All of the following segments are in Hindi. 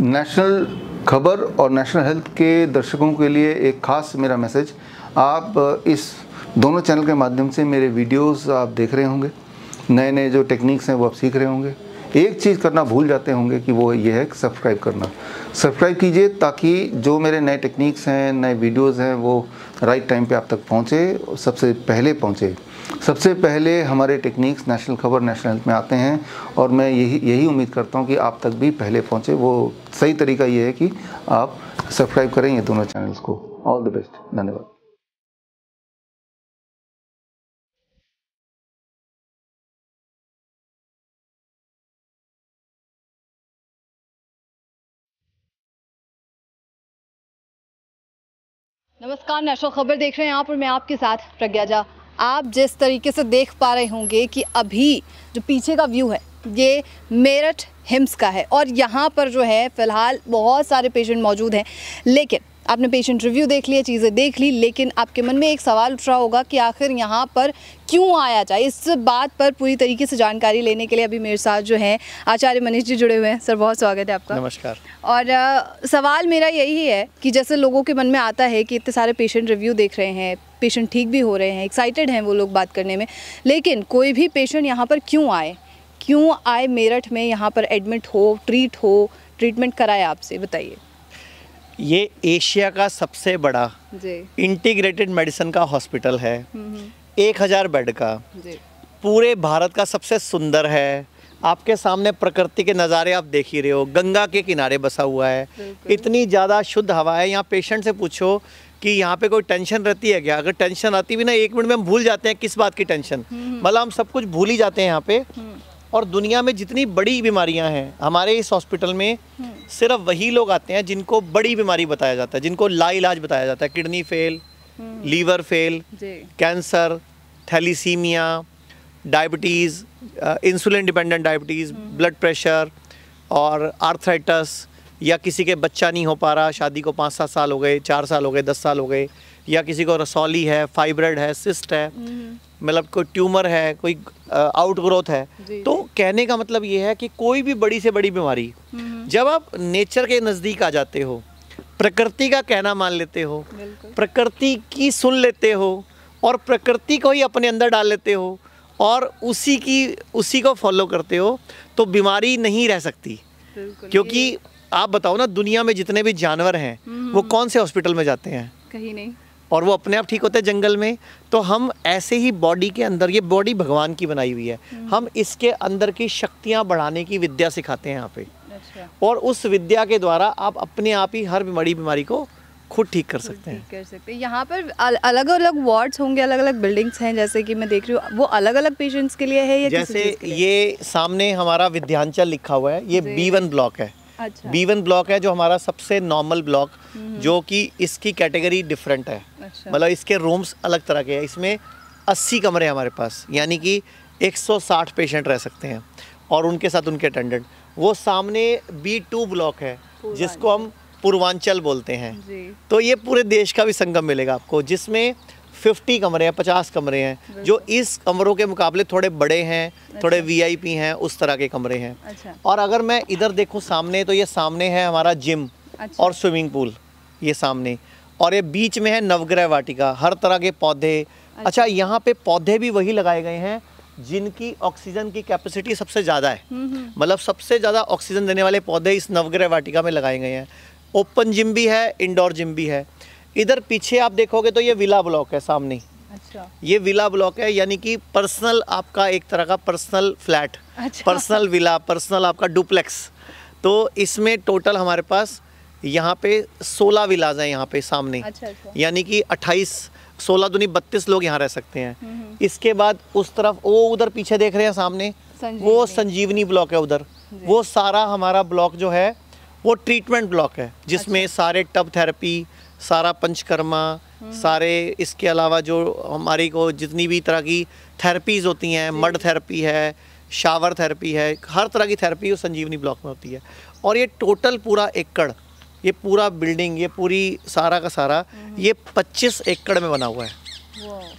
नेशनल खबर और नेशनल हेल्थ के दर्शकों के लिए एक ख़ास मेरा मैसेज आप uh, इस दोनों चैनल के माध्यम से मेरे वीडियोस आप देख रहे होंगे नए नए जो टेक्निक्स हैं वो आप सीख रहे होंगे एक चीज़ करना भूल जाते होंगे कि वो ये है सब्सक्राइब करना सब्सक्राइब कीजिए ताकि जो मेरे नए टेक्निक्स हैं नए वीडियोस हैं वो राइट टाइम पे आप तक पहुँचे और सबसे पहले पहुँचे सबसे पहले हमारे टेक्निक्स नेशनल खबर नेशनल हेल्थ में आते हैं और मैं यही यही उम्मीद करता हूँ कि आप तक भी पहले पहुँचे वो सही तरीका ये है कि आप सब्सक्राइब करें ये दोनों चैनल्स को ऑल द बेस्ट धन्यवाद नमस्कार नेशनल खबर देख रहे हैं आप और मैं आपके साथ प्रज्ञा झा आप जिस तरीके से देख पा रहे होंगे कि अभी जो पीछे का व्यू है ये मेरठ हिम्स का है और यहाँ पर जो है फ़िलहाल बहुत सारे पेशेंट मौजूद हैं लेकिन आपने पेशेंट रिव्यू देख लिया चीज़ें देख ली लेकिन आपके मन में एक सवाल उठ रहा होगा कि आखिर यहाँ पर क्यों आया जाए इस बात पर पूरी तरीके से जानकारी लेने के लिए अभी मेरे साथ जो है आचार्य मनीष जी जुड़े हुए हैं सर बहुत स्वागत है आपका नमस्कार और आ, सवाल मेरा यही है कि जैसे लोगों के मन में आता है कि इतने सारे पेशेंट रिव्यू देख रहे हैं पेशेंट ठीक भी हो रहे हैं एक्साइटेड हैं वो लोग बात करने में लेकिन कोई भी पेशेंट यहाँ पर क्यों आए क्यों आए मेरठ में यहाँ पर एडमिट हो ट्रीट हो ट्रीटमेंट कराए आपसे बताइए ये एशिया का सबसे बड़ा इंटीग्रेटेड मेडिसिन का हॉस्पिटल है हम्म, हम्म। एक हज़ार बेड का पूरे भारत का सबसे सुंदर है आपके सामने प्रकृति के नज़ारे आप देख ही रहे हो गंगा के किनारे बसा हुआ है इतनी ज़्यादा शुद्ध हवा है यहाँ पेशेंट से पूछो कि यहाँ पे कोई टेंशन रहती है क्या अगर टेंशन आती भी ना एक मिनट में हम भूल जाते हैं किस बात की टेंशन हम्म, मतलब हम सब कुछ भूल ही जाते हैं यहाँ पे और दुनिया में जितनी बड़ी बीमारियां हैं हमारे इस हॉस्पिटल में हम्म। सिर्फ वही लोग आते हैं जिनको बड़ी बीमारी बताया जाता है जिनको लाइलाज बताया जाता है किडनी फेल हम्म। Liver fail cancer thalassemia diabetes insulin dependent diabetes blood pressure और आर्थराइटस या किसी के बच्चा नहीं हो पा रहा शादी को पाँच सात साल हो गए चार साल हो गए दस साल हो गए या किसी को रसौली है फाइब्रेड है सिस्ट है हम्म। मतलब कोई ट्यूमर है कोई आउट ग्रोथ है तो कहने का मतलब ये है कि कोई भी बड़ी से बड़ी बीमारी हम्म। जब आप नेचर के नज़दीक आ जाते हो प्रकृति का कहना मान लेते हो प्रकृति की सुन लेते हो और प्रकृति को ही अपने अंदर डाल लेते हो और उसी की उसी को फॉलो करते हो तो बीमारी नहीं रह सकती क्योंकि आप बताओ ना दुनिया में जितने भी जानवर हैं वो हम्म। कौन से हॉस्पिटल में जाते हैं कहीं नहीं और वो अपने आप ठीक होते हैं जंगल में तो हम ऐसे ही बॉडी के अंदर ये बॉडी भगवान की बनाई हुई है हम्म। हम इसके अंदर की शक्तियाँ बढ़ाने की विद्या सिखाते हैं यहाँ पे अच्छा। और उस विद्या के द्वारा आप अपने आप ही हर बड़ी बीमारी को खुद ठीक कर सकते हैं कर सकते हैं यहाँ पर अलग अलग वार्ड्स होंगे अलग अलग बिल्डिंग्स हैं जैसे कि मैं देख रही हूँ वो अलग अलग पेशेंट्स के लिए है या जैसे ये सामने हमारा विद्यांचल लिखा हुआ है ये बी वन ब्लॉक है अच्छा। बी वन ब्लॉक है जो हमारा सबसे नॉर्मल हम्म। ब्लॉक जो कि इसकी कैटेगरी डिफरेंट है अच्छा। मतलब इसके रूम्स अलग तरह के हैं इसमें 80 कमरे हैं हमारे पास यानी कि 160 पेशेंट रह सकते हैं और उनके साथ उनके अटेंडेंट वो सामने बी टू ब्लॉक है जिसको हम पूर्वांचल बोलते हैं तो ये पूरे देश का भी संगम मिलेगा आपको जिसमें फिफ्टी कमरे हैं पचास कमरे हैं जो इस कमरों के मुकाबले थोड़े बड़े हैं अच्छा। थोड़े वीआईपी हैं उस तरह के कमरे हैं अच्छा। और अगर मैं इधर देखूँ सामने तो ये सामने है हमारा जिम अच्छा। और स्विमिंग पूल ये सामने और ये बीच में है नवग्रह वाटिका हर तरह के पौधे अच्छा, अच्छा यहाँ पे पौधे भी वही लगाए गए हैं जिनकी ऑक्सीजन की कैपेसिटी सबसे ज़्यादा है हम्म, हम्म। मतलब सबसे ज़्यादा ऑक्सीजन देने वाले पौधे इस नवग्रह वाटिका में लगाए गए हैं ओपन जिम भी है इनडोर जिम भी है इधर पीछे आप देखोगे तो ये विला ब्लॉक है सामने अच्छा ये विला ब्लॉक है यानी कि पर्सनल आपका एक तरह का पर्सनल फ्लैट अच्छा। पर्सनल विला पर्सनल आपका डुप्लेक्स तो इसमें टोटल हमारे पास यहाँ पे 16 विलाज हैं यहाँ पे सामने अच्छा, अच्छा। यानी कि 28 सोलह दुनी बत्तीस लोग यहाँ रह सकते हैं हम्म, हम्म। इसके बाद उस तरफ वो उधर पीछे देख रहे हैं सामने संजीवनी। वो संजीवनी ब्लॉक है उधर वो सारा हमारा ब्लॉक जो है वो ट्रीटमेंट ब्लॉक है जिसमें अच्छा। सारे टब थेरेपी सारा पंचकर्मा हम्म। सारे इसके अलावा जो हमारी को जितनी भी तरह की थेरेपीज़ होती हैं मड थेरेपी है शावर थेरेपी है हर तरह की थेरेपी उस संजीवनी ब्लॉक में होती है और ये टोटल पूरा एकड़ ये पूरा बिल्डिंग ये पूरी सारा का सारा हम्म। ये 25 एकड़ में बना हुआ है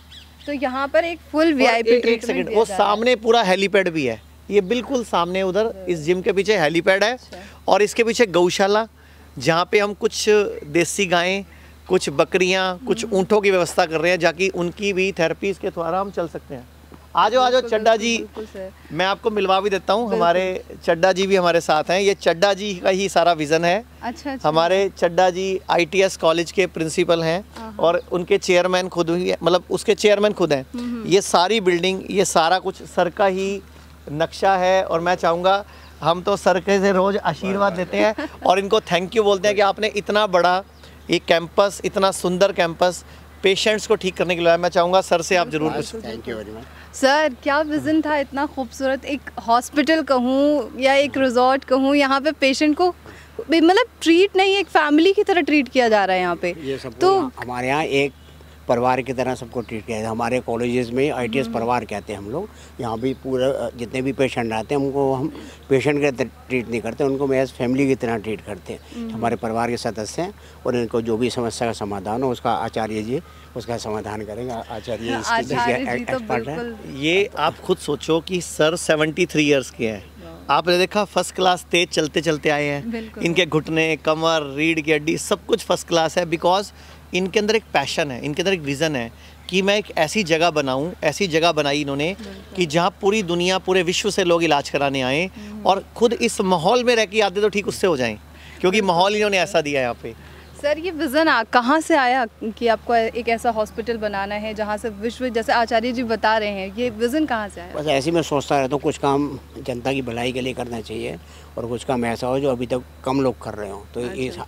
तो यहाँ पर एक फुल वीआईपी ट्रीटमेंट वो सामने पूरा हेलीपैड भी है ये बिल्कुल सामने उधर इस जिम अच्छा। के पीछे हेलीपैड है अच्छा। और इसके पीछे गौशाला जहाँ पे हम कुछ देसी गायें कुछ बकरियाँ कुछ हम्म। ऊँटों की व्यवस्था कर रहे हैं जाकि उनकी भी थेरेपीज के द्वारा हम चल सकते हैं आ जाओ आ जाओ चड्डा जी मैं आपको मिलवा भी देता हूँ हमारे चड्डा जी भी हमारे साथ हैं ये चड्डा जी का ही सारा विज़न है अच्छा, अच्छा हमारे चड्डा जी आईटीएस कॉलेज के प्रिंसिपल हैं और उनके चेयरमैन खुद ही मतलब उसके चेयरमैन खुद हैं हम्म, हम्म। ये सारी बिल्डिंग ये सारा कुछ सर का ही नक्शा है और मैं चाहूँगा हम तो सर के से रोज़ आशीर्वाद देते हैं और इनको थैंक यू बोलते हैं कि आपने इतना बड़ा ये कैंपस इतना सुंदर कैंपस पेशेंट्स को ठीक करने के लिए मैं चाहूँगा सर से आप जरूर thank you very much sir क्या विजन था इतना खूबसूरत एक हॉस्पिटल कहूँ या एक रिजॉर्ट कहूँ यहाँ पे पेशेंट को मतलब ट्रीट नहीं एक फैमिली की तरह ट्रीट किया जा रहा है यहाँ पे ये सब तो हमारे यहाँ एक परिवार की तरह सबको ट्रीट किया जाता हमारे कॉलेजेस में आई हम्म। परिवार कहते हैं हम लोग यहाँ भी पूरे जितने भी पेशेंट आते हैं उनको हम पेशेंट की ट्रीट नहीं करते उनको एज फैमिली की तरह ट्रीट करते हैं हम्म। हमारे परिवार के सदस्य हैं और इनको जो भी समस्या का समाधान हो उसका आचार्य जी उसका समाधान करेंगे आचार्य एक्सपर्ट तो है ये आप खुद सोचो कि सर सेवेंटी थ्री ईयर्स के हैं आपने देखा फर्स्ट क्लास तेज चलते चलते आए हैं इनके घुटने कमर रीढ़ की हड्डी सब कुछ फर्स्ट क्लास है बिकॉज इनके अंदर एक पैशन है इनके अंदर एक विज़न है कि मैं एक ऐसी जगह बनाऊं ऐसी जगह बनाई इन्होंने कि जहां पूरी दुनिया पूरे विश्व से लोग इलाज कराने आए हम्म। और ख़ुद इस माहौल में रह के आते तो ठीक उससे हो जाएं क्योंकि माहौल इन्होंने ऐसा दिया है यहाँ पे सर ये विज़न कहाँ से आया कि आपको एक ऐसा हॉस्पिटल बनाना है जहाँ से विश्व जैसे आचार्य जी बता रहे हैं ये विज़न कहाँ से आया बस ऐसे मैं सोचता रहता हूँ कुछ काम जनता की भलाई के लिए करना चाहिए और कुछ काम ऐसा हो जो अभी तक कम लोग कर रहे हो तो ये अच्छा।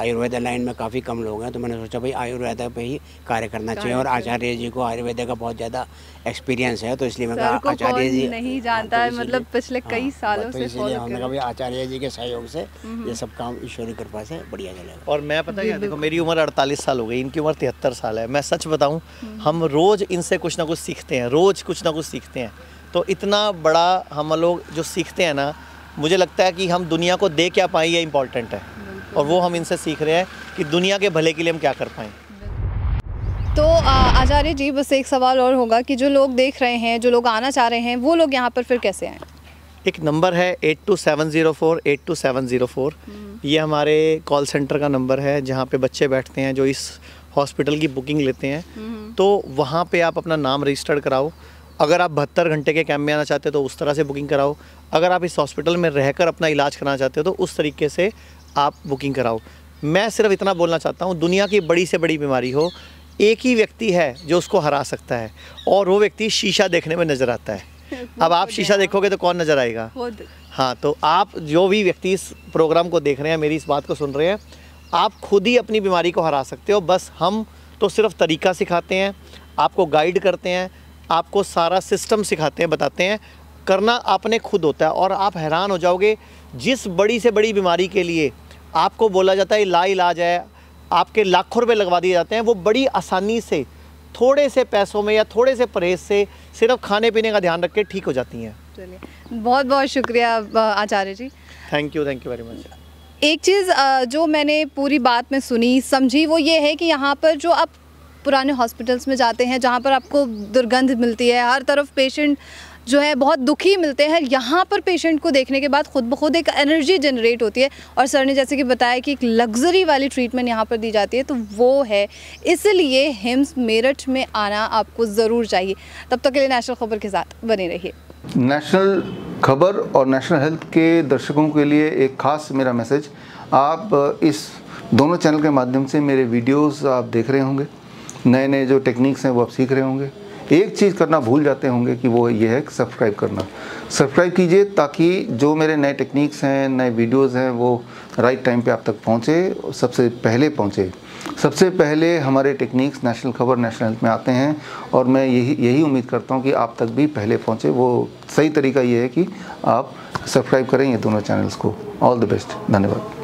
आयुर्वेदा लाइन में काफ़ी कम लोग हैं तो मैंने सोचा भाई आयुर्वेदा पे ही कार्य करना चाहिए और आचार्य जी को आयुर्वेदा का बहुत ज़्यादा एक्सपीरियंस है तो इसलिए मैं कहा आचार्य जी नहीं हाँ, जानता तो है मतलब पिछले हाँ, कई तो सालों तो से इसलिए हमने कहा आचार्य जी के सहयोग से ये सब काम ईश्वरी कृपा से बढ़िया चलेगा और मैं पता है देखो मेरी उम्र अड़तालीस साल हो गई इनकी उम्र तिहत्तर साल है मैं सच बताऊँ हम्म। हम रोज़ इनसे कुछ ना कुछ सीखते हैं रोज़ कुछ ना कुछ सीखते हैं तो इतना बड़ा हम लोग जो सीखते हैं ना मुझे लगता है कि हम दुनिया को दे क्या पाए ये इम्पोर्टेंट है और वो हम इनसे सीख रहे हैं कि दुनिया के भले के लिए हम क्या कर पाएँ तो आचार्य जी बस एक सवाल और होगा कि जो लोग देख रहे हैं जो लोग आना चाह रहे हैं वो लोग यहाँ पर फिर कैसे आएँ एक नंबर है eight two seven zero four eight two seven zero four हम्म। ये हमारे कॉल सेंटर का नंबर है जहाँ पे बच्चे बैठते हैं जो इस हॉस्पिटल की बुकिंग लेते हैं हम्म। तो वहाँ पे आप अपना नाम रजिस्टर्ड कराओ अगर आप बहत्तर घंटे के कैम्प में आना चाहते हो तो उस तरह से बुकिंग कराओ अगर आप इस हॉस्पिटल में रहकर अपना इलाज कराना चाहते हो तो उस तरीके से आप बुकिंग कराओ मैं सिर्फ इतना बोलना चाहता हूँ दुनिया की बड़ी से बड़ी बीमारी हो एक ही व्यक्ति है जो उसको हरा सकता है और वो व्यक्ति शीशा देखने में नज़र आता है अब आप शीशा देखोगे तो कौन नज़र आएगा हाँ तो आप जो भी व्यक्ति इस प्रोग्राम को देख रहे हैं मेरी इस बात को सुन रहे हैं आप खुद ही अपनी बीमारी को हरा सकते हो बस हम तो सिर्फ तरीका सिखाते हैं आपको गाइड करते हैं आपको सारा सिस्टम सिखाते हैं बताते हैं करना आपने खुद होता है और आप हैरान हो जाओगे जिस बड़ी से बड़ी बीमारी के लिए आपको बोला जाता है ला इलाज है आपके लाखों रुपये लगवा दिए जाते हैं वो बड़ी आसानी से थोड़े से पैसों में या थोड़े से परहेज से सिर्फ खाने पीने का ध्यान रख के ठीक हो जाती हैं चलिए बहुत बहुत शुक्रिया Acharya ji thank you thank you very much एक चीज़ जो मैंने पूरी बात में सुनी समझी वो ये है कि यहाँ पर जो आप पुराने हॉस्पिटल्स में जाते हैं जहाँ पर आपको दुर्गंध मिलती है हर तरफ पेशेंट जो है बहुत दुखी मिलते हैं यहाँ पर पेशेंट को देखने के बाद खुद ब खुद एक एनर्जी जनरेट होती है और सर ने जैसे कि बताया कि एक लग्जरी वाली ट्रीटमेंट यहाँ पर दी जाती है तो वो है इसलिए हिम्स मेरठ में आना आपको ज़रूर चाहिए तब तक तो के लिए नेशनल खबर के साथ बने रहिए नेशनल खबर और नेशनल हेल्थ के दर्शकों के लिए एक खास मेरा मैसेज आप इस दोनों चैनल के माध्यम से मेरे वीडियोस आप देख रहे होंगे नए नए जो टेक्निक्स हैं वो आप सीख रहे होंगे एक चीज़ करना भूल जाते होंगे कि वो ये है सब्सक्राइब करना सब्सक्राइब कीजिए ताकि जो मेरे नए टेक्निक्स हैं नए वीडियोस हैं वो राइट टाइम पे आप तक पहुँचे सबसे पहले पहुँचे सबसे पहले हमारे टेक्निक्स नेशनल खबर नेशनल हेल्थ में आते हैं और मैं यही यही उम्मीद करता हूँ कि आप तक भी पहले पहुँचे वो सही तरीका ये है कि आप सब्सक्राइब करें ये दोनों चैनल्स को ऑल द बेस्ट धन्यवाद